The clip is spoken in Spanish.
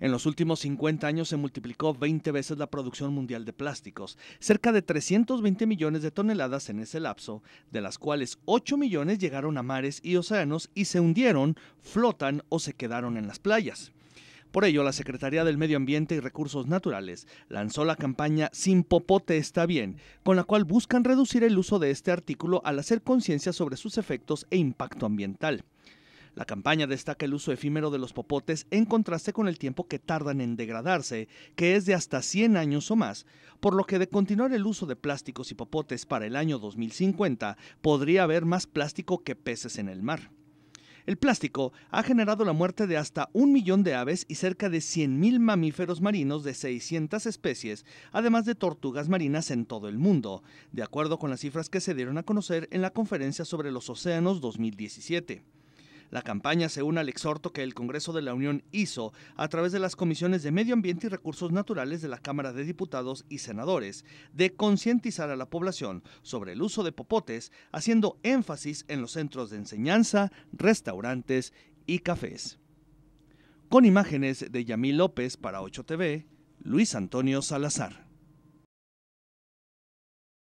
En los últimos 50 años se multiplicó 20 veces la producción mundial de plásticos, cerca de 320 millones de toneladas en ese lapso, de las cuales 8 millones llegaron a mares y océanos y se hundieron, flotan o se quedaron en las playas. Por ello, la Secretaría del Medio Ambiente y Recursos Naturales lanzó la campaña Sin Popote está bien, con la cual buscan reducir el uso de este artículo al hacer conciencia sobre sus efectos e impacto ambiental. La campaña destaca el uso efímero de los popotes en contraste con el tiempo que tardan en degradarse, que es de hasta 100 años o más, por lo que de continuar el uso de plásticos y popotes para el año 2050, podría haber más plástico que peces en el mar. El plástico ha generado la muerte de hasta un millón de aves y cerca de 100.000 mamíferos marinos de 600 especies, además de tortugas marinas en todo el mundo, de acuerdo con las cifras que se dieron a conocer en la conferencia sobre los océanos 2017. La campaña se une al exhorto que el Congreso de la Unión hizo a través de las comisiones de Medio Ambiente y Recursos Naturales de la Cámara de Diputados y Senadores de concientizar a la población sobre el uso de popotes, haciendo énfasis en los centros de enseñanza, restaurantes y cafés. Con imágenes de Yamil López para 8TV, Luis Antonio Salazar.